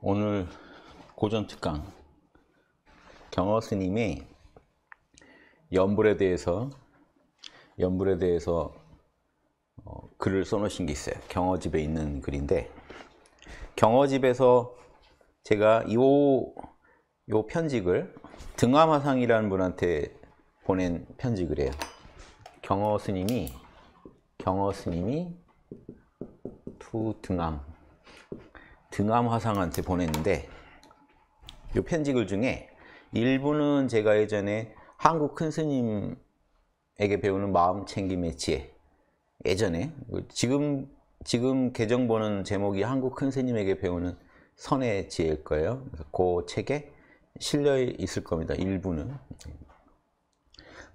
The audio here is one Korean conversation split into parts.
오늘 고전 특강 경어 스님이 연불에 대해서 연불에 대해서 어, 글을 써놓으신 게 있어요. 경어집에 있는 글인데 경어집에서 제가 요, 요 편집을 등화마상이라는 분한테 보낸 편집이 해요. 경어 스님이 경어 스님이 투 등암 등암 화상한테 보냈는데 이 편지글 중에 일부는 제가 예전에 한국 큰 스님에게 배우는 마음 챙김의 지혜 예전에 그 지금 지금 개정 보는 제목이 한국 큰 스님에게 배우는 선의 지혜일 거예요. 그 책에 실려 있을 겁니다. 일부는.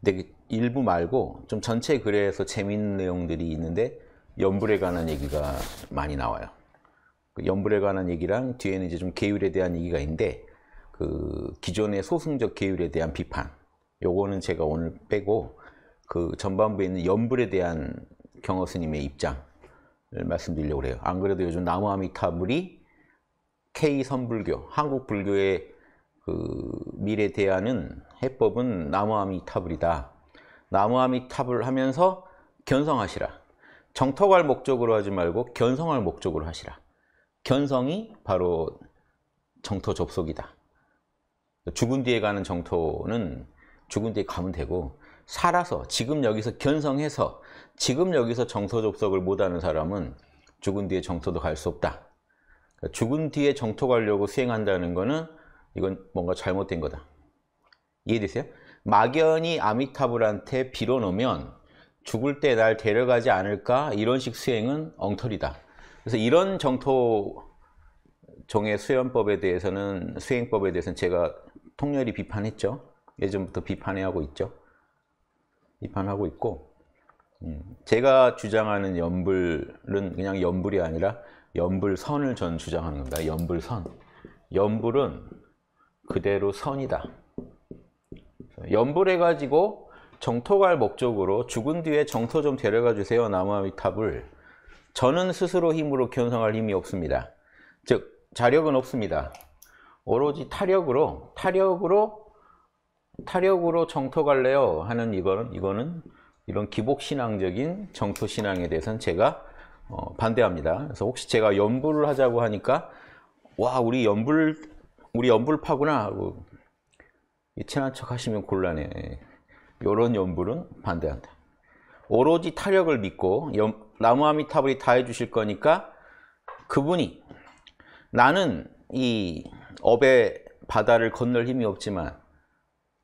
근데 그 일부 말고 좀 전체 글에서 재미있는 내용들이 있는데 연불에 관한 얘기가 많이 나와요. 그 연불에 관한 얘기랑 뒤에는 이제 좀 계율에 대한 얘기가 있는데 그 기존의 소승적 계율에 대한 비판 요거는 제가 오늘 빼고 그 전반부에 있는 연불에 대한 경허 스님의 입장을 말씀드리려고 그래요. 안 그래도 요즘 나무아미타불이 K 선불교, 한국 불교의 그 미래 에대한 해법은 나무아미타불이다. 나무아미타불 하면서 견성하시라. 정토갈 목적으로 하지 말고 견성할 목적으로 하시라. 견성이 바로 정토 접속이다. 죽은 뒤에 가는 정토는 죽은 뒤에 가면 되고 살아서 지금 여기서 견성해서 지금 여기서 정토 접속을 못하는 사람은 죽은 뒤에 정토도 갈 수 없다. 그러니까 죽은 뒤에 정토 가려고 수행한다는 거는 이건 뭔가 잘못된 거다. 이해되세요? 막연히 아미타불한테 빌어놓으면 죽을 때 날 데려가지 않을까 이런 식 수행은 엉터리다. 그래서 이런 정토 종의 수연법에 대해서는 수행법에 대해서는 제가 통렬히 비판했죠. 예전부터 비판해 하고 있죠. 비판하고 있고 음, 제가 주장하는 연불은 그냥 연불이 아니라 연불선을 전 주장하는 겁니다. 연불선. 연불은 그대로 선이다. 연불해가지고 정토갈 목적으로 죽은 뒤에 정토 좀 데려가 주세요. 나무아미탑을 저는 스스로 힘으로 견성할 힘이 없습니다. 즉 자력은 없습니다. 오로지 타력으로 타력으로 타력으로 정토 갈래요 하는 이거는 이거는 이런 기복 신앙적인 정토 신앙에 대해서는 제가 어, 반대합니다. 그래서 혹시 제가 연불을 하자고 하니까 와 우리 연불 우리 연불파구나 하고 친한 척 하시면 곤란해. 이런 연불은 반대한다. 오로지 타력을 믿고 연, 나무아미 타불이 다 해주실 거니까 그분이 나는 이 업의 바다를 건널 힘이 없지만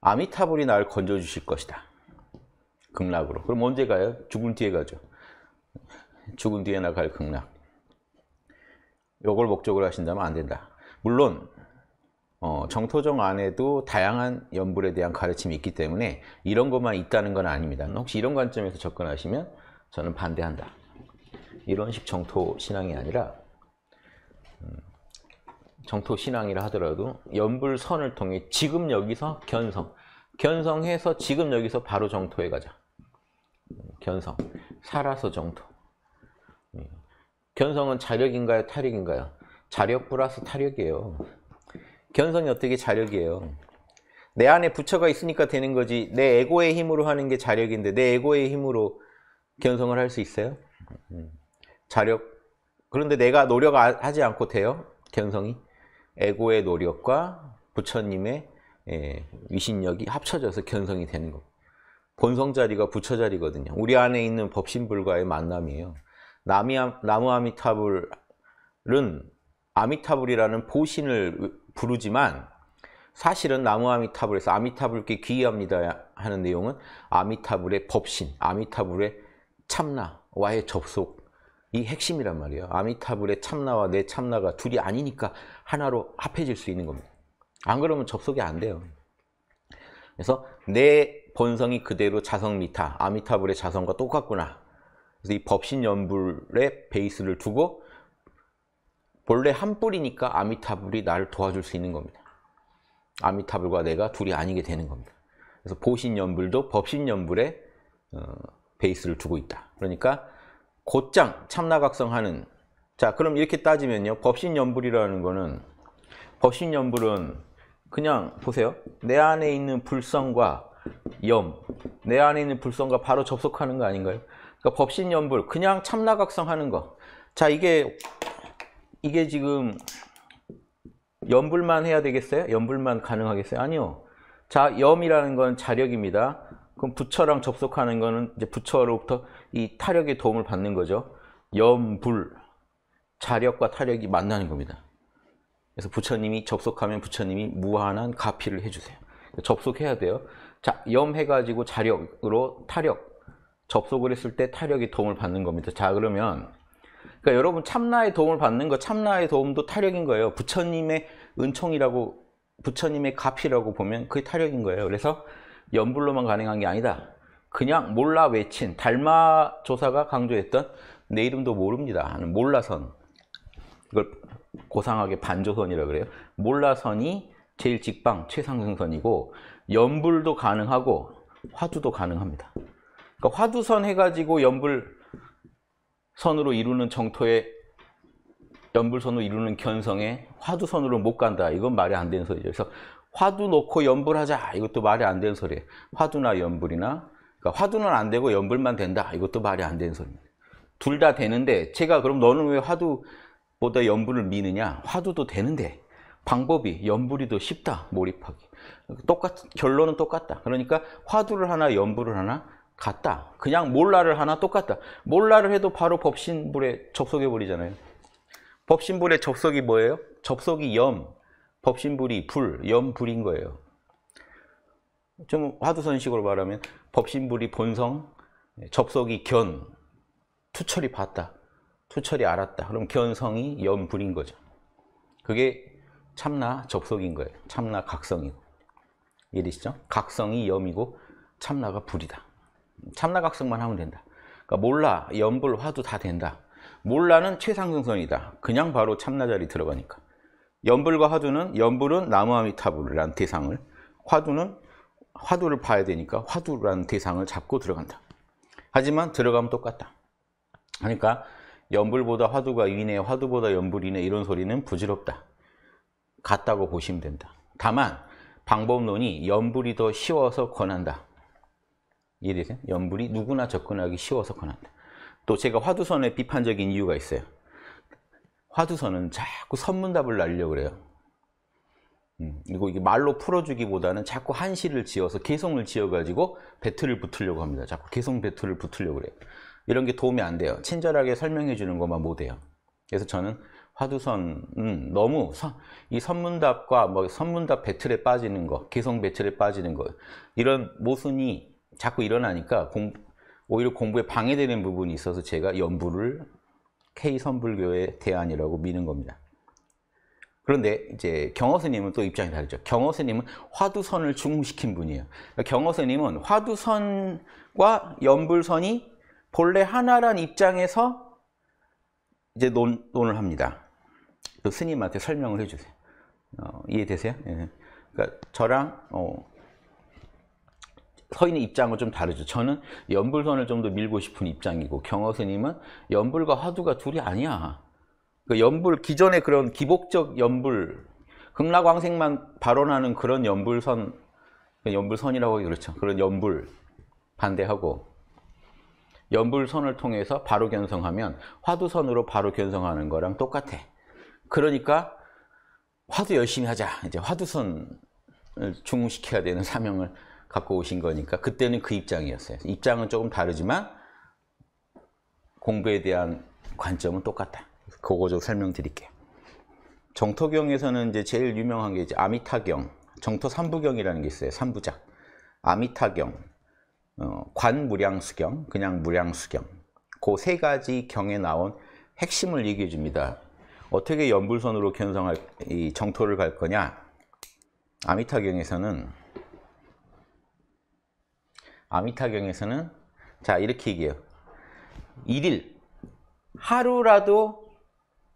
아미타불이 나를 건져주실 것이다. 극락으로. 그럼 언제 가요? 죽은 뒤에 가죠. 죽은 뒤에 나갈 극락. 요걸 목적으로 하신다면 안 된다. 물론 어, 정토정 안에도 다양한 연불에 대한 가르침이 있기 때문에 이런 것만 있다는 건 아닙니다. 혹시 이런 관점에서 접근하시면 저는 반대한다. 이런식 정토 신앙이 아니라 음, 정토 신앙이라 하더라도 연불선을 통해 지금 여기서 견성 견성해서 지금 여기서 바로 정토에 가자 견성 살아서 정토 음, 견성은 자력인가요 타력인가요 자력 플러스 타력이에요 견성이 어떻게 자력이에요 내 안에 부처가 있으니까 되는 거지 내 에고의 힘으로 하는 게 자력인데 내 에고의 힘으로 견성을 할 수 있어요? 음, 자력 그런데 내가 노력하지 않고 돼요. 견성이 에고의 노력과 부처님의 예, 위신력이 합쳐져서 견성이 되는 거. 본성 자리가 부처 자리거든요. 우리 안에 있는 법신불과의 만남이에요. 남이, 나무 아미타불은 아미타불이라는 보신을 부르지만 사실은 나무 아미타불에서 아미타불께 귀의합니다 하는 내용은 아미타불의 법신, 아미타불의 참나와의 접속 이 핵심이란 말이에요. 아미타불의 참나와 내 참나가 둘이 아니니까 하나로 합해질 수 있는 겁니다. 안 그러면 접속이 안 돼요. 그래서 내 본성이 그대로 자성미타, 아미타불의 자성과 똑같구나. 그래서 이 법신연불의 베이스를 두고 본래 한뿌리니까 아미타불이 나를 도와줄 수 있는 겁니다. 아미타불과 내가 둘이 아니게 되는 겁니다. 그래서 보신연불도 법신연불의 어, 베이스를 두고 있다. 그러니까 곧장 참나각성하는 자 그럼 이렇게 따지면요 법신연불이라는 거는 법신연불은 그냥 보세요 내 안에 있는 불성과 염 내 안에 있는 불성과 바로 접속하는 거 아닌가요? 그러니까 법신연불 그냥 참나각성하는 거 자 이게 이게 지금 연불만 해야 되겠어요? 연불만 가능하겠어요? 아니요 자 염이라는 건 자력입니다 그럼 부처랑 접속하는 거는 이제 부처로부터 이 타력의 도움을 받는 거죠. 염불 자력과 타력이 만나는 겁니다. 그래서 부처님이 접속하면 부처님이 무한한 가피를 해주세요. 그러니까 접속해야 돼요. 자, 염해가지고 자력으로 타력 접속을 했을 때 타력이 도움을 받는 겁니다. 자, 그러면 그러니까 여러분 참나의 도움을 받는 거 참나의 도움도 타력인 거예요 부처님의 은총이라고 부처님의 가피라고 보면 그게 타력인 거예요 그래서 연불로만 가능한 게 아니다. 그냥 몰라 외친 달마 조사가 강조했던 내 이름도 모릅니다 하는 몰라선 이걸 고상하게 반조선이라 그래요. 몰라선이 제일 직방 최상승선이고 연불도 가능하고 화두도 가능합니다. 그러니까 화두선 해가지고 연불선으로 이루는 정토에 연불선으로 이루는 견성에 화두선으로 못 간다. 이건 말이 안 되는 소리죠. 그래서 화두 놓고 연불하자 아, 이것도 말이 안 되는 소리예요. 화두나 연불이나 그러니까 화두는 안 되고 연불만 된다 아, 이것도 말이 안 되는 소리입니다. 둘다 되는데 제가 그럼 너는 왜 화두보다 연불을 미느냐? 화두도 되는데 방법이 연불이 더 쉽다 몰입하기. 똑같 결론은 똑같다. 그러니까 화두를 하나 연불을 하나 같다. 그냥 몰라를 하나 똑같다. 몰라를 해도 바로 법신불에 접속해 버리잖아요. 법신불에 접속이 뭐예요? 접속이 염, 법신불이 불, 염불인 거예요. 좀 화두선식으로 말하면 법신불이 본성, 접속이 견, 투철이 봤다, 투철이 알았다. 그럼 견성이 염불인 거죠. 그게 참나 접속인 거예요. 참나 각성이고. 이해되시죠? 각성이 염이고 참나가 불이다. 참나 각성만 하면 된다. 그러니까 몰라, 염불, 화두 다 된다. 몰라는 최상승선이다. 그냥 바로 참나 자리 들어가니까. 연불과 화두는 연불은 나무아미타불이라는 대상을 화두는 화두를 봐야 되니까 화두라는 대상을 잡고 들어간다. 하지만 들어가면 똑같다. 그러니까 연불보다 화두가 위네, 화두보다 연불이네 이런 소리는 부질없다. 같다고 보시면 된다. 다만 방법론이 연불이 더 쉬워서 권한다. 이해되세요? 연불이 누구나 접근하기 쉬워서 권한다. 또 제가 화두선에 비판적인 이유가 있어요. 화두선은 자꾸 선문답을 날려고 그래요. 음, 이거 이게 말로 풀어주기보다는 자꾸 한시를 지어서 개성을 지어가지고 배틀을 붙으려고 합니다. 자꾸 개성 배틀을 붙으려고 그래요. 이런 게 도움이 안 돼요. 친절하게 설명해 주는 것만 못해요. 그래서 저는 화두선은 너무 서, 이 선문답과 뭐 선문답 배틀에 빠지는 거, 개성 배틀에 빠지는 거 이런 모순이 자꾸 일어나니까 공, 오히려 공부에 방해되는 부분이 있어서 제가 연부를 K선불교의 대안이라고 믿는 겁니다. 그런데 이제 경호스님은또 입장이 다르죠. 경호스님은 화두선을 중시킨 분이에요. 그러니까 경호스님은 화두선과 연불선이 본래 하나란 입장에서 이제 논, 을 합니다. 또 스님한테 설명을 해주세요. 어, 이해되세요? 예. 그러니까 저랑 어, 서 있는 입장은 좀 다르죠. 저는 연불선을 좀 더 밀고 싶은 입장이고 경허스님은 연불과 화두가 둘이 아니야. 그 연불 기존의 그런 기복적 연불 극락왕생만 발언하는 그런 연불선 연불선이라고 그렇죠. 그런 연불 반대하고 연불선을 통해서 바로 견성하면 화두선으로 바로 견성하는 거랑 똑같아. 그러니까 화두 열심히 하자. 이제 화두선을 중시켜야 되는 사명을 갖고 오신 거니까 그때는 그 입장이었어요. 입장은 조금 다르지만 공부에 대한 관점은 똑같다. 그거 좀 설명드릴게요. 정토경에서는 이제 제일 유명한 게 이제 아미타경, 정토 삼부경이라는 게 있어요. 삼부작. 아미타경, 어, 관무량수경, 그냥 무량수경. 그 세 가지 경에 나온 핵심을 얘기해 줍니다. 어떻게 연불선으로 견성할 이 정토를 갈 거냐? 아미타경에서는 아미타경에서는 자 이렇게 얘기해요. 1일 하루라도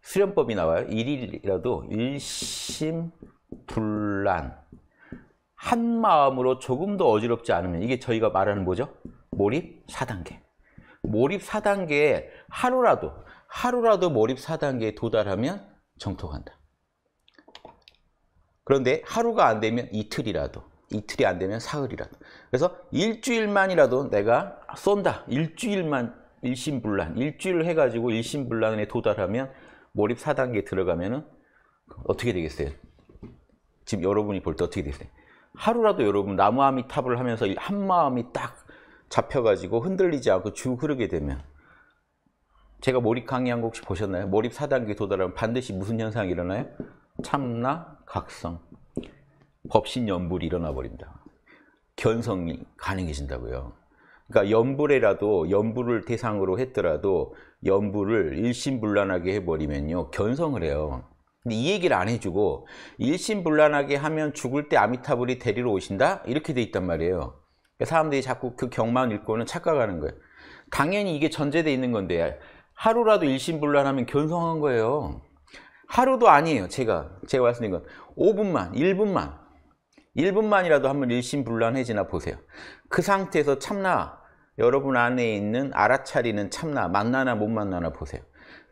수련법이 나와요. 1일이라도 일심불란 한 마음으로 조금 더 어지럽지 않으면 이게 저희가 말하는 뭐죠? 몰입 4단계. 몰입 4단계에 하루라도 하루라도 몰입 4단계에 도달하면 정토 간다. 그런데 하루가 안 되면 이틀이라도 이틀이 안 되면 사흘이라도. 그래서 일주일만이라도 내가 쏜다. 일주일만 일심불란. 일주일 해가지고 일심불란에 도달하면 몰입 4단계 들어가면은 어떻게 되겠어요? 지금 여러분이 볼 때 어떻게 되겠어요? 하루라도 여러분 나무아이 탑을 하면서 한 마음이 딱 잡혀가지고 흔들리지 않고 쭉 흐르게 되면 제가 몰입 강의한 거 혹시 보셨나요? 몰입 4단계 도달하면 반드시 무슨 현상이 일어나요? 참나, 각성, 법신연불이 일어나 버립니다. 견성이 가능해진다고요. 그러니까 연불에라도 연불을 대상으로 했더라도 연불을 일심불란하게 해버리면요 견성을 해요. 근데 이 얘기를 안 해주고 일심불란하게 하면 죽을 때 아미타불이 데리러 오신다 이렇게 돼 있단 말이에요. 그러니까 사람들이 자꾸 그 경만 읽고는 착각하는 거예요. 당연히 이게 전제돼 있는 건데 하루라도 일심불란하면 견성한 거예요. 하루도 아니에요. 제가 제가 말씀드린 건 5분만, 1분만 1분만이라도 한번 일심불란해지나 보세요. 그 상태에서 참나, 여러분 안에 있는 알아차리는 참나, 만나나 못 만나나 보세요.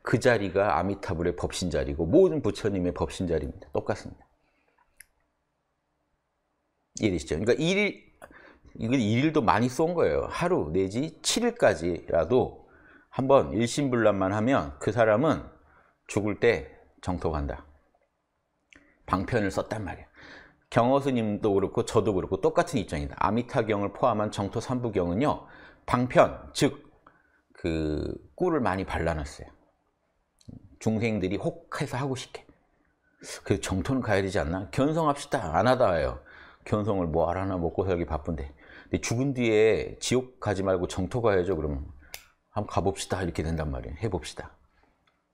그 자리가 아미타불의 법신 자리고 모든 부처님의 법신 자리입니다. 똑같습니다. 이해되시죠? 그러니까 1일, 1일도 많이 쏜 거예요. 하루 내지 7일까지라도 한번 일심불란만 하면 그 사람은 죽을 때 정토 간다. 방편을 썼단 말이야. 경허스님도 그렇고 저도 그렇고 똑같은 입장이다. 아미타경을 포함한 정토 삼부경은요. 방편, 즉 그 꿀을 많이 발라놨어요. 중생들이 혹해서 하고 싶게. 그 정토는 가야 되지 않나? 견성합시다. 안 하다요. 견성을 뭐 하라나 먹고 살기 바쁜데. 근데 죽은 뒤에 지옥 가지 말고 정토 가야죠. 그러면 한번 가봅시다. 이렇게 된단 말이에요. 해봅시다.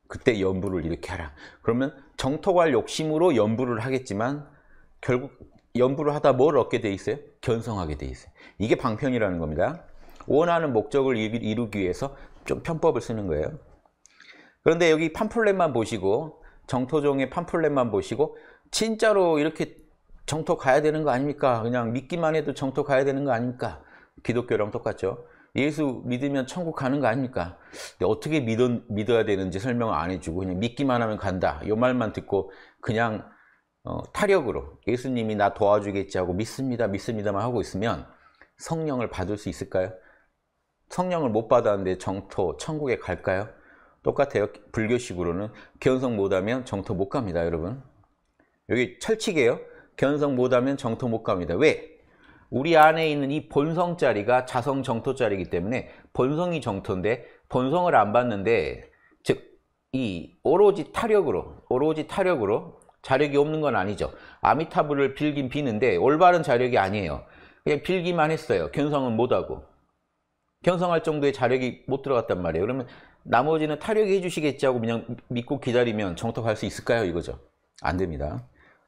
그때 연부를 이렇게 하라. 그러면 정토갈 욕심으로 연부를 하겠지만 결국 연부를 하다 뭘 얻게 돼 있어요? 견성하게 돼 있어요. 이게 방편이라는 겁니다. 원하는 목적을 이루기 위해서 좀 편법을 쓰는 거예요. 그런데 여기 팜플렛만 보시고 정토종의 팜플렛만 보시고 진짜로 이렇게 정토 가야 되는 거 아닙니까? 그냥 믿기만 해도 정토 가야 되는 거 아닙니까? 기독교랑 똑같죠. 예수 믿으면 천국 가는 거 아닙니까? 근데 어떻게 믿어, 믿어야 되는지 설명을 안 해주고 그냥 믿기만 하면 간다. 이 말만 듣고 그냥 어, 타력으로 예수님이 나 도와주겠지 하고 믿습니다, 믿습니다만 하고 있으면 성령을 받을 수 있을까요? 성령을 못 받았는데 정토, 천국에 갈까요? 똑같아요. 불교식으로는 견성 못하면 정토 못 갑니다, 여러분. 여기 철칙이에요. 견성 못하면 정토 못 갑니다. 왜? 우리 안에 있는 이 본성 자리가 자성 정토 자리이기 때문에 본성이 정토인데 본성을 안 받는데 즉 이 오로지 타력으로 오로지 타력으로 자력이 없는 건 아니죠. 아미타불을 빌긴 비는데 올바른 자력이 아니에요. 그냥 빌기만 했어요. 견성은 못하고. 견성할 정도의 자력이 못 들어갔단 말이에요. 그러면 나머지는 타력이 해주시겠지 하고 그냥 믿고 기다리면 정턱할 수 있을까요? 이거죠. 안 됩니다.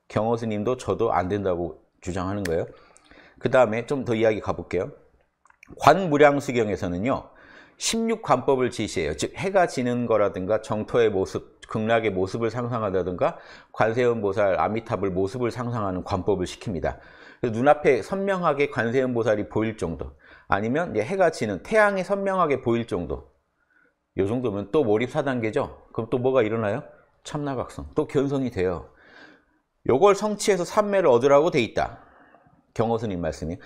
경호 스님도 저도 안 된다고 주장하는 거예요. 그 다음에 좀 더 이야기 가볼게요. 관무량수경에서는요. 16관법을 지시해요. 즉 해가 지는 거라든가 정토의 모습, 극락의 모습을 상상하다든가 관세음보살 아미탑을 모습을 상상하는 관법을 시킵니다. 눈앞에 선명하게 관세음보살이 보일 정도 아니면 해가 지는 태양이 선명하게 보일 정도 이 정도면 또 몰입 4단계죠? 그럼 또 뭐가 일어나요? 참나각성, 또 견성이 돼요. 요걸 성취해서 삼매를 얻으라고 돼 있다. 경호스님 말씀이.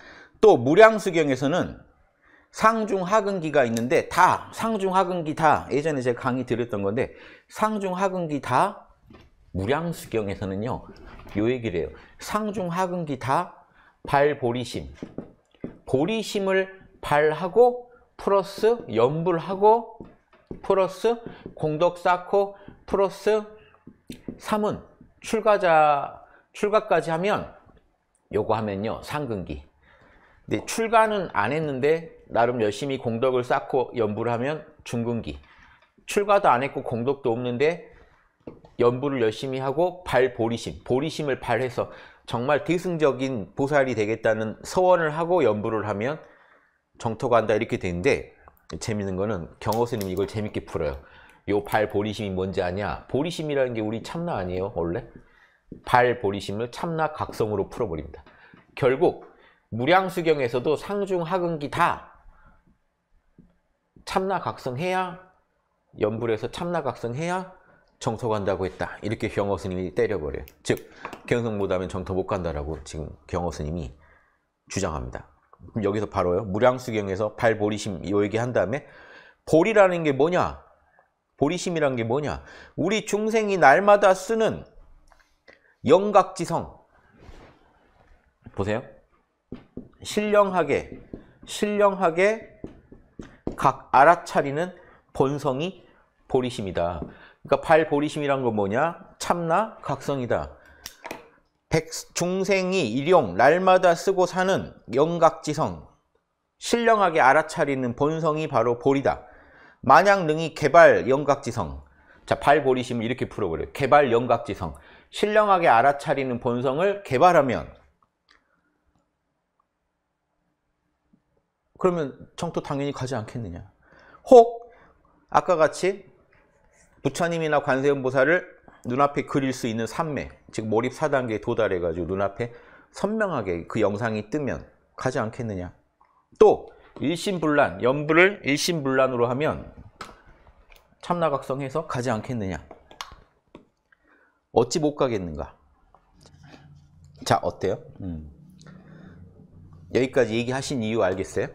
또 무량수경에서는 상중하근기가 있는데 다 상중하근기 다 예전에 제가 강의 드렸던 건데 상중하근기 다 무량수경에서는요 요 얘기를 해요 상중하근기 다 발보리심 보리심을 발하고 플러스 염불하고 플러스 공덕 쌓고 플러스 삼은 출가자 출가까지 하면 요거 하면요 상근기 근 네, 출가는 안 했는데 나름 열심히 공덕을 쌓고 연부를 하면 중근기. 출가도 안 했고 공덕도 없는데 연부를 열심히 하고 발보리심, 보리심을 발해서 정말 대승적인 보살이 되겠다는 서원을 하고 연부를 하면 정토가 한다 이렇게 되는데 재밌는 거는 경호스님 이걸 재밌게 풀어요. 요 발보리심이 뭔지 아냐? 보리심이라는 게 우리 참나 아니에요, 원래? 발보리심을 참나 각성으로 풀어버립니다. 결국 무량수경에서도 상중 하근기 다 참나각성해야 연불에서 참나각성해야 정토 간다고 했다. 이렇게 경호스님이 때려버려요. 즉, 경성 못하면 정토 못 간다라고 지금 경호스님이 주장합니다. 그럼 여기서 바로요. 무량수경에서 발보리심 요 얘기한 다음에 보리라는 게 뭐냐? 보리심이란 게 뭐냐? 우리 중생이 날마다 쓰는 영각지성 보세요. 신령하게 신령하게 각 알아차리는 본성이 보리심이다. 그러니까 발보리심이란 건 뭐냐? 참나 각성이다. 백, 중생이 일용 날마다 쓰고 사는 영각지성 신령하게 알아차리는 본성이 바로 보리다. 만약 능이 개발 영각지성 자 발보리심을 이렇게 풀어버려요. 개발 영각지성 신령하게 알아차리는 본성을 개발하면 그러면 청토 당연히 가지 않겠느냐. 혹 아까 같이 부처님이나 관세음보살을 눈앞에 그릴 수 있는 삼매, 즉 몰입 4단계에 도달해가지고 눈앞에 선명하게 그 영상이 뜨면 가지 않겠느냐. 또 일심불란, 연불을 일심불란으로 하면 참나각성해서 가지 않겠느냐. 어찌 못 가겠는가? 자, 어때요? 음. 여기까지 얘기하신 이유 알겠어요?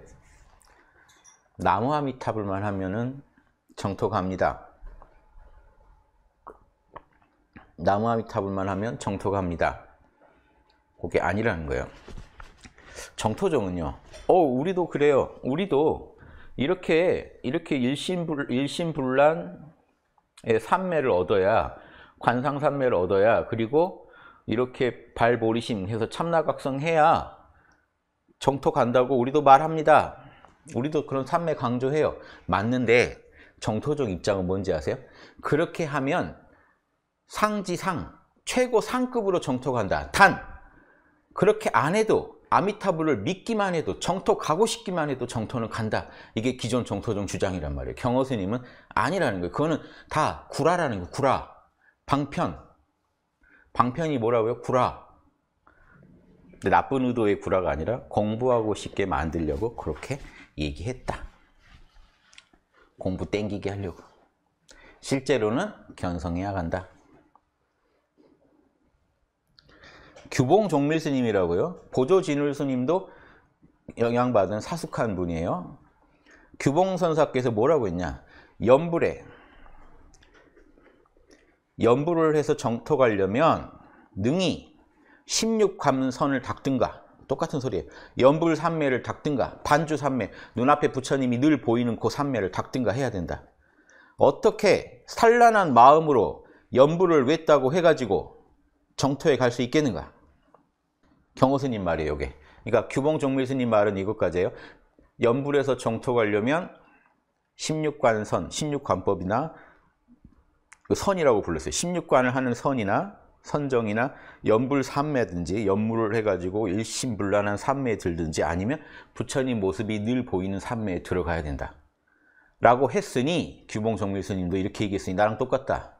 나무 아미타불만 하면은 정토 갑니다. 나무 아미타불만 하면 정토 갑니다. 그게 아니라는 거예요. 정토종은요. 어, 우리도 그래요. 우리도 이렇게 이렇게 일신불 일신불란의 삼매를 얻어야 관상 삼매를 얻어야 그리고 이렇게 발보리심 해서 참나각성해야 정토 간다고 우리도 말합니다. 우리도 그런 삶에 강조해요. 맞는데 정토적 입장은 뭔지 아세요? 그렇게 하면 상지상, 최고 상급으로 정토 간다. 단, 그렇게 안 해도 아미타불을 믿기만 해도 정토 가고 싶기만 해도 정토는 간다. 이게 기존 정토종 주장이란 말이에요. 경호스님은 아니라는 거예요. 그거는 다 구라라는 거예요 구라. 방편. 방편이 뭐라고요? 구라. 근데 나쁜 의도의 구라가 아니라 공부하고 싶게 만들려고 그렇게 얘기했다. 공부 땡기게 하려고. 실제로는 견성해 야간다 규봉 종밀 스님이라고요. 보조 진울 스님도 영향받은 사숙한 분이에요. 규봉 선사께서 뭐라고 했냐. 연불에 연불을 해서 정토 가려면 능이 16감선을 닦든가 똑같은 소리예요. 연불 삼매를 닦든가 반주 삼매 눈앞에 부처님이 늘 보이는 그 삼매를 닦든가 해야 된다. 어떻게 산란한 마음으로 연불을 외따고 해가지고 정토에 갈 수 있겠는가? 경호스님 말이에요, 이게. 그러니까 규봉종밀스님 말은 이것까지예요. 연불에서 정토 가려면 16관선, 16관법이나 그 선이라고 불렀어요. 16관을 하는 선이나 선정이나 연불 삼매든지 연물을 해가지고 일심불란한 삼매에 들든지 아니면 부처님 모습이 늘 보이는 삼매에 들어가야 된다. 라고 했으니 규봉정밀 스님도 이렇게 얘기했으니 나랑 똑같다.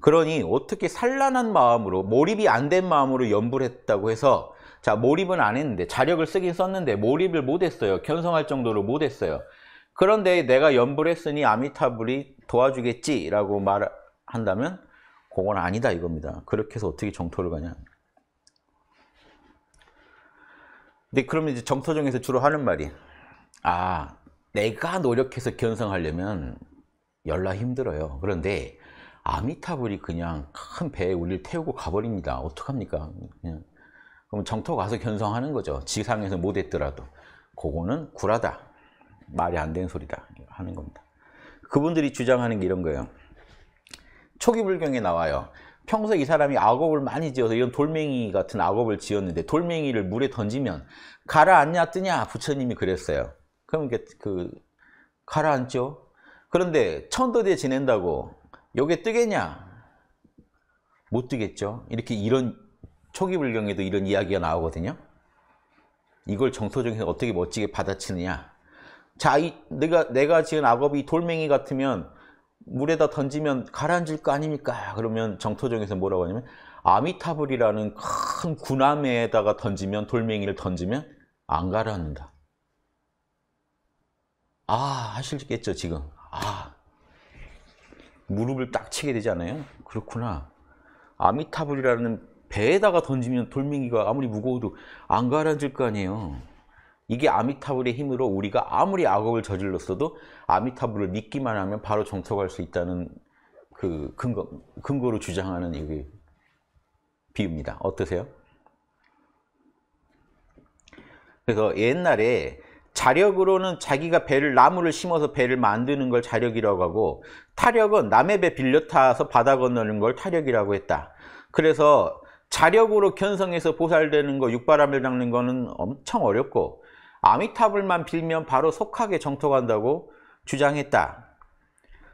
그러니 어떻게 산란한 마음으로 몰입이 안 된 마음으로 연불했다고 해서 자 몰입은 안 했는데 자력을 쓰긴 썼는데 몰입을 못했어요. 견성할 정도로 못했어요. 그런데 내가 연불했으니 아미타불이 도와주겠지라고 말한다면 그건 아니다 이겁니다. 그렇게 해서 어떻게 정토를 가냐. 근데 그러면 이제 정토정에서 주로 하는 말이 아 내가 노력해서 견성하려면 열라 힘들어요. 그런데 아미타불이 그냥 큰 배에 우리를 태우고 가버립니다. 어떡합니까? 그냥. 그럼 정토 가서 견성하는 거죠. 지상에서 못했더라도. 그거는 구라다. 말이 안 되는 소리다. 하는 겁니다. 그분들이 주장하는 게 이런 거예요. 초기 불경에 나와요. 평소에 이 사람이 악업을 많이 지어서 이런 돌멩이 같은 악업을 지었는데 돌멩이를 물에 던지면 가라앉냐 뜨냐 부처님이 그랬어요. 그러면그 가라앉죠. 그런데 천도대 지낸다고 요게 뜨겠냐? 못 뜨겠죠. 이렇게 이런 초기 불경에도 이런 이야기가 나오거든요. 이걸 정서적에서 어떻게 멋지게 받아치느냐. 자, 이, 내가, 내가 지은 악업이 돌멩이 같으면 물에다 던지면 가라앉을 거 아닙니까? 그러면 정토종에서 뭐라고 하냐면 아미타불이라는 큰 군함에다가 던지면 돌멩이를 던지면 안 가라앉는다. 아 하실겠죠 지금. 아 무릎을 딱 치게 되잖아요. 그렇구나. 아미타불이라는 배에다가 던지면 돌멩이가 아무리 무거워도 안 가라앉을 거 아니에요. 이게 아미타불의 힘으로 우리가 아무리 악업을 저질렀어도 아미타불을 믿기만 하면 바로 정토갈 수 있다는 그 근거, 근거로 주장하는 이게 비유입니다. 어떠세요? 그래서 옛날에 자력으로는 자기가 배를 나무를 심어서 배를 만드는 걸 자력이라고 하고 타력은 남의 배 빌려 타서 바다 건너는 걸 타력이라고 했다. 그래서 자력으로 견성해서 보살되는 거 육바람을 잡는 거는 엄청 어렵고 아미타불만 빌면 바로 속하게 정토 간다고 주장했다.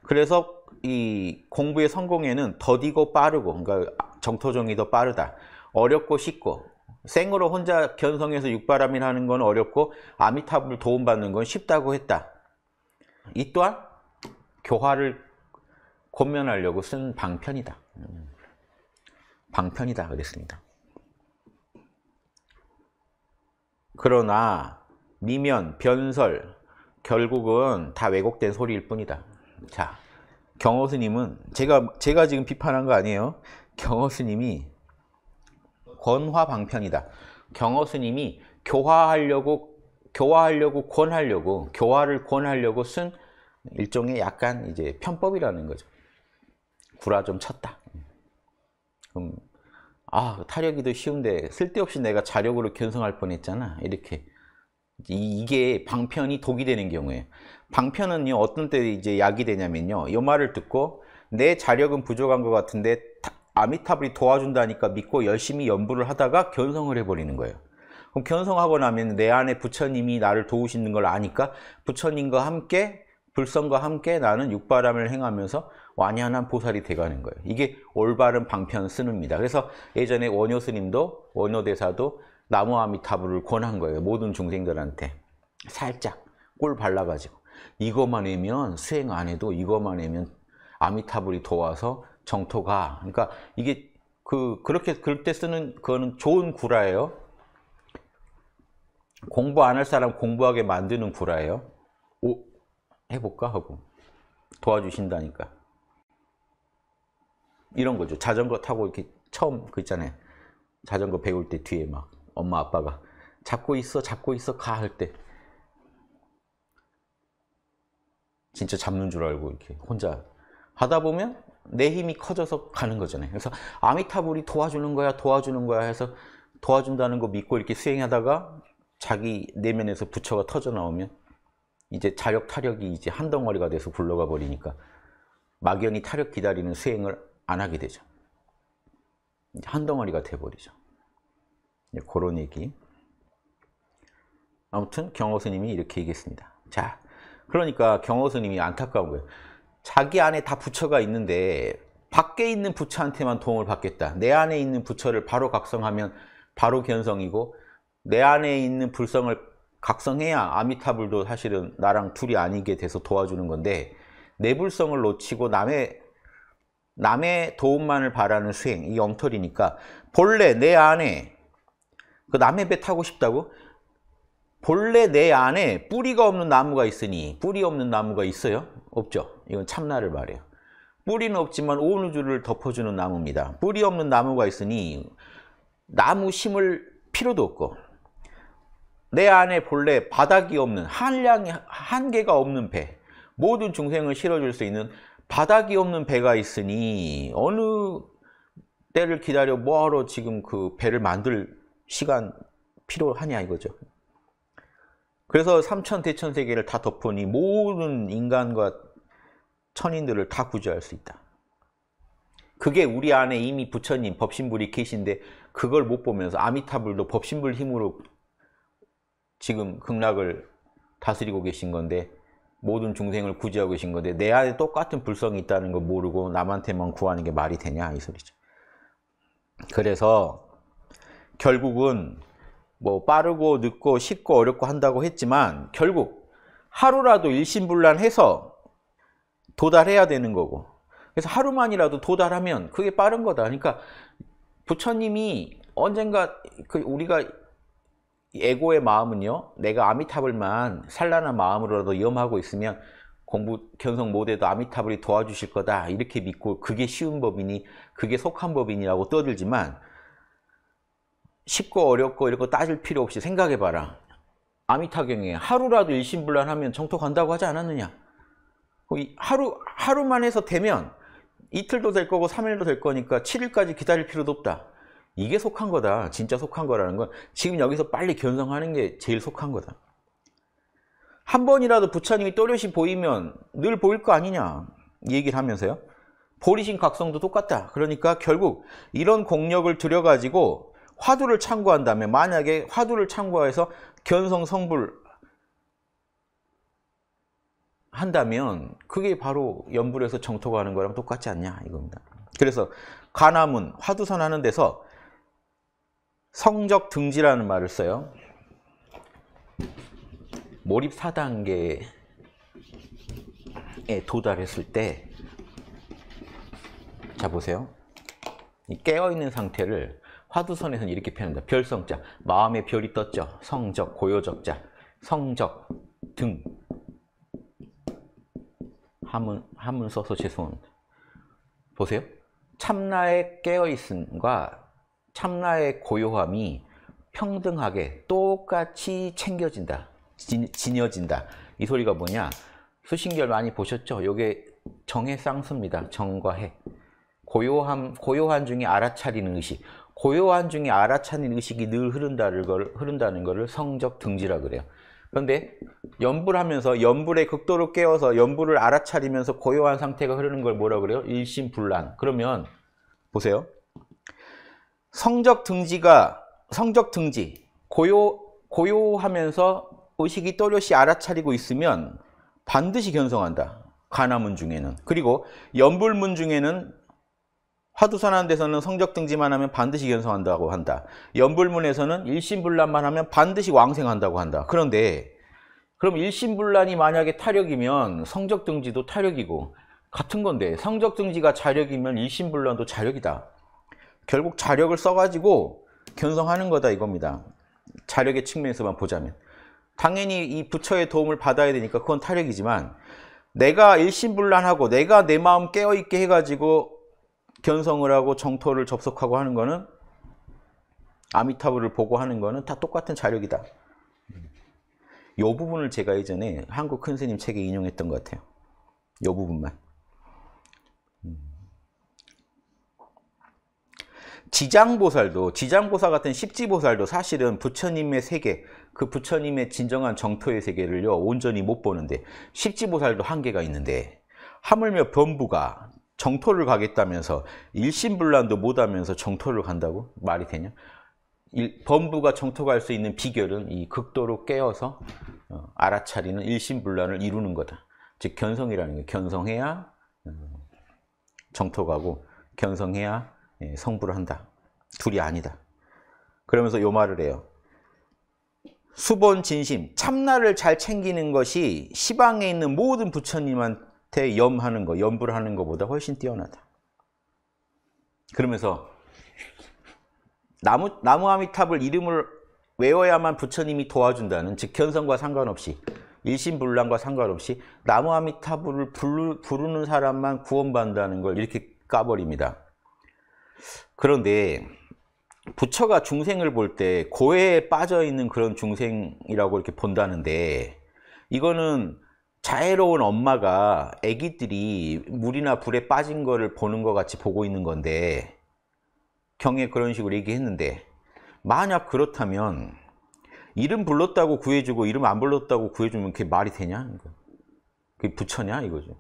그래서 이 공부의 성공에는 더디고 빠르고 그러니까 정토종이 더 빠르다. 어렵고 쉽고 생으로 혼자 견성해서 육바람일 하는 건 어렵고 아미타불 도움받는 건 쉽다고 했다. 이 또한 교화를 권면하려고 쓴 방편이다. 방편이다 그랬습니다. 그러나 미면, 변설, 결국은 다 왜곡된 소리일 뿐이다. 자, 경호 스님은 제가 제가 지금 비판한 거 아니에요. 경호 스님이 권화 방편이다. 경호 스님이 교화하려고 교화하려고 권하려고 교화를 권하려고 쓴 일종의 약간 이제 편법이라는 거죠. 구라 좀 쳤다. 그럼 아 타력이도 쉬운데 쓸데없이 내가 자력으로 견성할 뻔했잖아. 이렇게 이, 게 방편이 독이 되는 경우에 방편은요 어떤 때 이제 약이 되냐면요 이 말을 듣고 내 자력은 부족한 것 같은데 아미타불이 도와준다니까 믿고 열심히 연구를 하다가 견성을 해버리는 거예요. 그럼 견성하고 나면 내 안에 부처님이 나를 도우시는 걸 아니까 부처님과 함께 불성과 함께 나는 육바람을 행하면서 완연한 보살이 돼가는 거예요. 이게 올바른 방편 쓰는입니다. 그래서 예전에 원효 스님도 원효 대사도 나무 아미타불을 권한 거예요. 모든 중생들한테 살짝 꿀 발라가지고 이것만 해면 수행 안 해도 이것만 해면 아미타불이 도와서 정토가 그러니까 이게 그 그렇게 그럴 때 쓰는 그거는 좋은 구라예요. 공부 안 할 사람 공부하게 만드는 구라예요. 오 해볼까 하고 도와주신다니까 이런 거죠. 자전거 타고 이렇게 처음 그 있잖아요. 자전거 배울 때 뒤에 막 엄마 아빠가 잡고 있어 잡고 있어 가 할 때 진짜 잡는 줄 알고 이렇게 혼자 하다 보면 내 힘이 커져서 가는 거잖아요. 그래서 아미타불이 도와주는 거야 도와주는 거야 해서 도와준다는 거 믿고 이렇게 수행하다가 자기 내면에서 부처가 터져 나오면 이제 자력 타력이 이제 한 덩어리가 돼서 굴러가 버리니까 막연히 타력 기다리는 수행을 안 하게 되죠. 한 덩어리가 돼버리죠. 이 그런 얘기. 아무튼 경호 스님이 이렇게 얘기했습니다. 자, 그러니까 경호 스님이 안타까운 거예요. 자기 안에 다 부처가 있는데 밖에 있는 부처한테만 도움을 받겠다. 내 안에 있는 부처를 바로 각성하면 바로 견성이고 내 안에 있는 불성을 각성해야 아미타불도 사실은 나랑 둘이 아니게 돼서 도와주는 건데 내 불성을 놓치고 남의 남의 도움만을 바라는 수행 이 엉터리니까 본래 내 안에 그 남의 배 타고 싶다고? 본래 내 안에 뿌리가 없는 나무가 있으니 뿌리 없는 나무가 있어요? 없죠. 이건 참나를 말해요. 뿌리는 없지만 온 우주를 덮어주는 나무입니다. 뿌리 없는 나무가 있으니 나무 심을 필요도 없고 내 안에 본래 바닥이 없는 한량이 한계가 없는 배 모든 중생을 실어줄 수 있는 바닥이 없는 배가 있으니 어느 때를 기다려 뭐하러 지금 그 배를 만들 시간 필요하냐 이거죠. 그래서 삼천 대천 세계를 다 덮으니 모든 인간과 천인들을 다 구제할 수 있다. 그게 우리 안에 이미 부처님 법신불이 계신데 그걸 못 보면서 아미타불도 법신불 힘으로 지금 극락을 다스리고 계신 건데 모든 중생을 구제하고 계신 건데 내 안에 똑같은 불성이 있다는 걸 모르고 남한테만 구하는 게 말이 되냐 이 소리죠. 그래서 결국은 뭐 빠르고 늦고 쉽고 어렵고 한다고 했지만 결국 하루라도 일심불란해서 도달해야 되는 거고 그래서 하루만이라도 도달하면 그게 빠른 거다. 그러니까 부처님이 언젠가 그 우리가 에고의 마음은요. 내가 아미타불만 산란한 마음으로라도 염하고 있으면 공부 견성 못해도 아미타불이 도와주실 거다 이렇게 믿고 그게 쉬운 법이니 그게 속한 법이니라고 떠들지만 쉽고 어렵고 이런 거 따질 필요 없이 생각해봐라. 아미타경에 하루라도 일심불란하면 정토 간다고 하지 않았느냐? 하루, 하루만 해서 되면 이틀도 될 거고 3일도 될 거니까 7일까지 기다릴 필요도 없다. 이게 속한 거다. 진짜 속한 거라는 건 지금 여기서 빨리 견성하는 게 제일 속한 거다. 한 번이라도 부처님이 또렷이 보이면 늘 보일 거 아니냐 얘기를 하면서요. 보리신 각성도 똑같다. 그러니까 결국 이런 공력을 들여가지고 화두를 참고한다면 만약에 화두를 참고해서 견성 성불 한다면 그게 바로 연불에서 정토가 하는 거랑 똑같지 않냐 이겁니다. 그래서 가나문 화두선 하는 데서 성적 등지라는 말을 써요. 몰입 4단계에 도달했을 때 자 보세요. 깨어있는 상태를 화두선에서는 이렇게 표현합니다. 별성자, 마음의 별이 떴죠. 성적, 고요적자, 성적 등. 한문, 한문 써서 죄송합니다. 보세요. 참나의 깨어있음과 참나의 고요함이 평등하게 똑같이 챙겨진다. 지, 지녀진다. 이 소리가 뭐냐? 수신결 많이 보셨죠? 요게 정의 쌍수입니다. 정과 해. 고요함, 고요한 중에 알아차리는 의식. 고요한 중에 알아차린 의식이 늘 흐른다를 걸, 흐른다는 것을 성적 등지라 그래요. 그런데 연불하면서 연불의 극도로 깨어서 연불을 알아차리면서 고요한 상태가 흐르는 걸 뭐라 그래요? 일심불란. 그러면 보세요. 성적 등지가 성적 등지 고요 고요하면서 의식이 또렷이 알아차리고 있으면 반드시 견성한다. 가나문 중에는 그리고 연불문 중에는 화두산하는 데서는 성적 등지만 하면 반드시 견성한다고 한다. 연불문에서는 일신불란만 하면 반드시 왕생한다고 한다. 그런데 그럼 일신불란이 만약에 타력이면 성적 등지도 타력이고 같은 건데 성적 등지가 자력이면 일신불란도 자력이다. 결국 자력을 써가지고 견성하는 거다 이겁니다. 자력의 측면에서만 보자면 당연히 이 부처의 도움을 받아야 되니까 그건 타력이지만 내가 일신불란하고 내가 내 마음 깨어있게 해가지고 견성을 하고 정토를 접속하고 하는 거는 아미타불을 보고 하는 거는 다 똑같은 자력이다. 이 부분을 제가 예전에 한국 큰 스님 책에 인용했던 것 같아요. 이 부분만. 음. 지장보살도 지장보살 같은 십지보살도 사실은 부처님의 세계 그 부처님의 진정한 정토의 세계를요 온전히 못 보는데 십지보살도 한계가 있는데 하물며 변부가 정토를 가겠다면서 일심불란도 못하면서 정토를 간다고? 말이 되냐? 일, 범부가 정토 갈 수 있는 비결은 이 극도로 깨어서 어, 알아차리는 일심불란을 이루는 거다. 즉 견성이라는 게 견성해야 어, 정토 가고 견성해야 예, 성불을 한다. 둘이 아니다. 그러면서 요 말을 해요. 수본 진심, 참나를 잘 챙기는 것이 시방에 있는 모든 부처님한 밭에 염하는 거, 염불 하는 것보다 훨씬 뛰어나다. 그러면서 나무, 나무 아미탑을 이름을 외워야만 부처님이 도와준다는 즉견성과 상관없이 일심불란과 상관없이 나무 아미타불을 부르는 사람만 구원받는다는 걸 이렇게 까버립니다. 그런데 부처가 중생을 볼 때 고해에 빠져 있는 그런 중생이라고 이렇게 본다는데 이거는 자애로운 엄마가 아기들이 물이나 불에 빠진 거를 보는 것 같이 보고 있는 건데 경에 그런 식으로 얘기했는데 만약 그렇다면 이름 불렀다고 구해주고 이름 안 불렀다고 구해주면 그게 말이 되냐? 그게 부처냐 이거죠.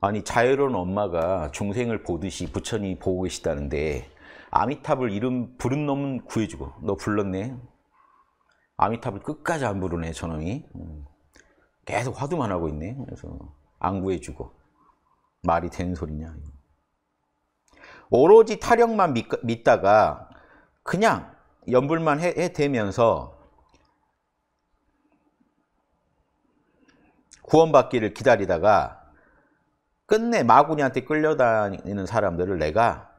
아니 자애로운 엄마가 중생을 보듯이 부처님이 보고 계시다는데 아미탑을 이름 부른 놈은 구해주고 너 불렀네. 아미탑을 끝까지 안 부르네 저놈이. 음. 계속 화두만 하고 있네. 그래서 안 구해주고 말이 되는 소리냐. 오로지 타령만 믿, 다가 그냥 연불만 해, 해 되면서 구원받기를 기다리다가 끝내 마구니한테 끌려다니는 사람들을 내가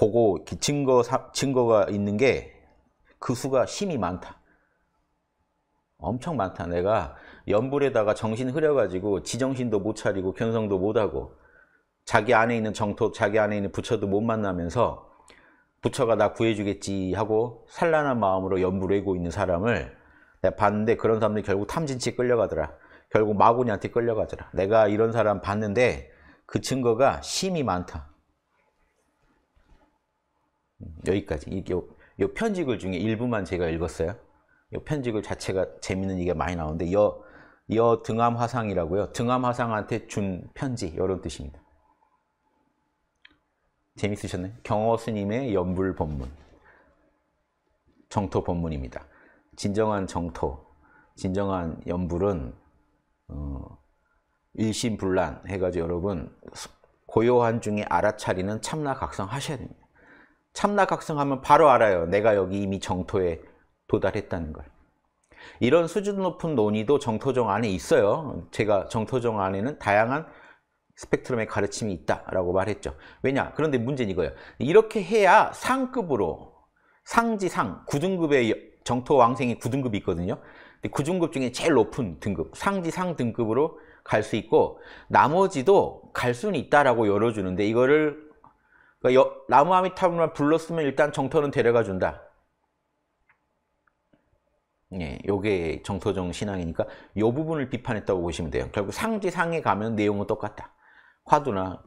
보고 증거, 증거가 있는 게 그 수가 심이 많다. 엄청 많다. 내가 연불에다가 정신 흐려가지고 지정신도 못 차리고 견성도 못하고 자기 안에 있는 정토, 자기 안에 있는 부처도 못 만나면서 부처가 나 구해주겠지 하고 산란한 마음으로 연불에고 있는 사람을 내가 봤는데 그런 사람들이 결국 탐진치 끌려가더라. 결국 마구니한테 끌려가더라. 내가 이런 사람 봤는데 그 증거가 심이 많다. 음, 여기까지. 이, 요, 요 편지글 중에 일부만 제가 읽었어요. 요 편집을 자체가 재밌는 얘기가 많이 나오는데 여, 여 등암 화상이라고요. 등암 화상한테 준 편지 이런 뜻입니다. 재밌으셨나요? 경어 스님의 연불 법문 정토 법문입니다. 진정한 정토, 진정한 연불은 어, 일심불란 해가지고 여러분 고요한 중에 알아차리는 참나각성 하셔야 됩니다. 참나각성하면 바로 알아요. 내가 여기 이미 정토에 도달했다는 걸. 이런 수준 높은 논의도 정토정 안에 있어요. 제가 정토정 안에는 다양한 스펙트럼의 가르침이 있다라고 말했죠. 왜냐? 그런데 문제는 이거예요. 이렇게 해야 상급으로 상지상 9등급의 정토 왕생이 9등급이 있거든요. 근데 9등급 중에 제일 높은 등급, 상지상 등급으로 갈 수 있고 나머지도 갈 수는 있다라고 열어주는데 이거를 그러니까 여, 라무아미타불만 불렀으면 일단 정토는 데려가 준다. 예, 요게 정서적 신앙이니까 요 부분을 비판했다고 보시면 돼요. 결국 상지상에 가면 내용은 똑같다. 화두나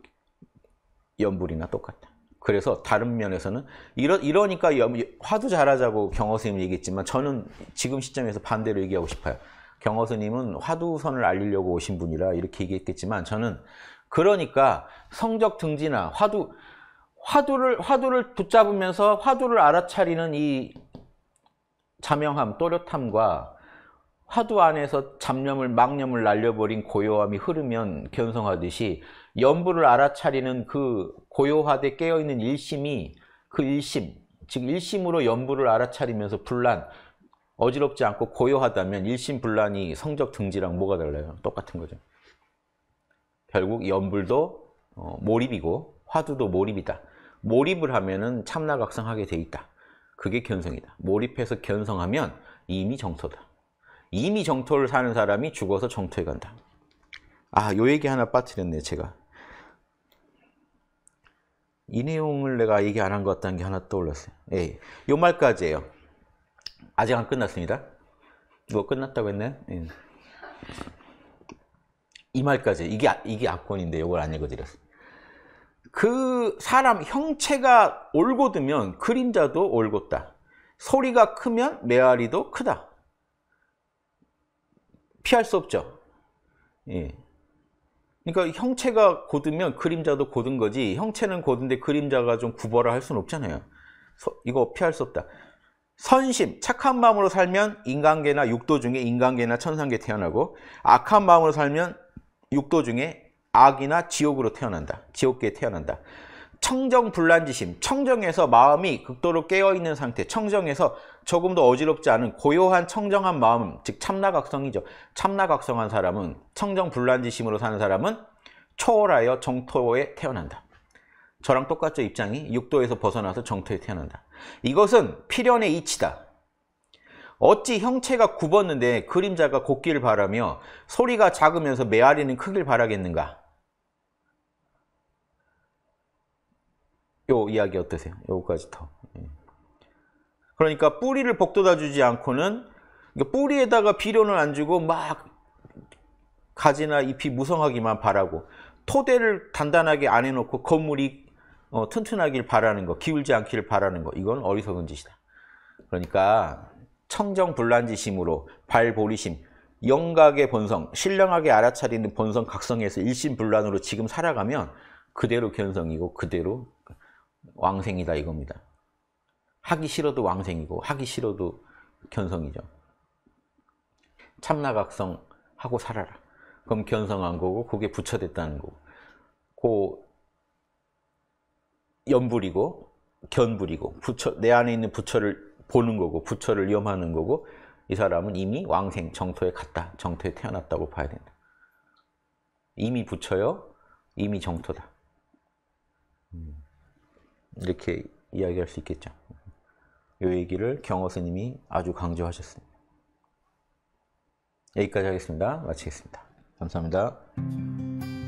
연불이나 똑같다. 그래서 다른 면에서는 이러, 이러니까 여, 화두 잘하자고 경호 선생님 얘기했지만 저는 지금 시점에서 반대로 얘기하고 싶어요. 경호 스님은 화두선을 알리려고 오신 분이라 이렇게 얘기했겠지만 저는 그러니까 성적 등지나 화두 화두를 화두를 붙잡으면서 화두를 알아차리는 이 자명함, 또렷함과 화두 안에서 잡념을 망념을 날려버린 고요함이 흐르면 견성하듯이 염부를 알아차리는 그 고요화돼 깨어있는 일심이 그 일심, 즉 일심으로 염부를 알아차리면서 분란, 어지럽지 않고 고요하다면 일심 분란이 성적 등지랑 뭐가 달라요? 똑같은 거죠. 결국 염불도 어, 몰입이고 화두도 몰입이다. 몰입을 하면은 참나각성하게 돼 있다. 그게 견성이다. 몰입해서 견성하면 이미 정토다. 이미 정토를 사는 사람이 죽어서 정토에 간다. 아, 요 얘기 하나 빠뜨렸네, 제가. 이 내용을 내가 얘기 안 한 것 같다는 게 하나 떠올랐어요. 예, 예, 요 말까지예요. 아직 안 끝났습니다. 뭐 끝났다고 했나 예. 이 말까지. 이게, 아, 이게 악권인데 이걸 안읽어드렸어 그 사람 형체가 올곧으면 그림자도 올곧다. 소리가 크면 메아리도 크다. 피할 수 없죠. 예. 그러니까 형체가 곧으면 그림자도 곧은 거지 형체는 곧은데 그림자가 좀구벌라할 수는 없잖아요. 서, 이거 피할 수 없다. 선심, 착한 마음으로 살면 인간계나 육도 중에 인간계나 천상계 태어나고 악한 마음으로 살면 육도 중에 악이나 지옥으로 태어난다. 지옥계에 태어난다. 청정 불난지심, 청정에서 마음이 극도로 깨어있는 상태, 청정에서 조금 더 어지럽지 않은 고요한 청정한 마음, 즉 참나각성이죠. 참나각성한 사람은, 청정 불난지심으로 사는 사람은 초월하여 정토에 태어난다. 저랑 똑같죠, 입장이. 육도에서 벗어나서 정토에 태어난다. 이것은 필연의 이치다. 어찌 형체가 굽었는데 그림자가 곱기를 바라며 소리가 작으면서 메아리는 크길 바라겠는가? 요 이야기 어떠세요? 요거까지 더. 예. 그러니까 뿌리를 복돋아 주지 않고는 그러니까 뿌리에다가 비료는 안 주고 막 가지나 잎이 무성하기만 바라고 토대를 단단하게 안 해놓고 건물이 어, 튼튼하길 바라는 거, 기울지 않기를 바라는 거 이건 어리석은 짓이다. 그러니까 청정불란지심으로 발보리심, 영각의 본성, 신령하게 알아차리는 본성 각성에서 일심불란으로 지금 살아가면 그대로 견성이고 그대로 왕생이다 이겁니다. 하기 싫어도 왕생이고 하기 싫어도 견성이죠. 참나각성 하고 살아라. 그럼 견성한 거고 그게 부처됐다는 거고 그 연불이고 견불이고 부처 내 안에 있는 부처를 보는 거고 부처를 염하는 거고 이 사람은 이미 왕생 정토에 갔다 정토에 태어났다고 봐야 된다 이미 부처요 이미 정토다 음. 이렇게 이야기할 수 있겠죠. 이 얘기를 경어 스님이 아주 강조하셨습니다. 여기까지 하겠습니다. 마치겠습니다. 감사합니다.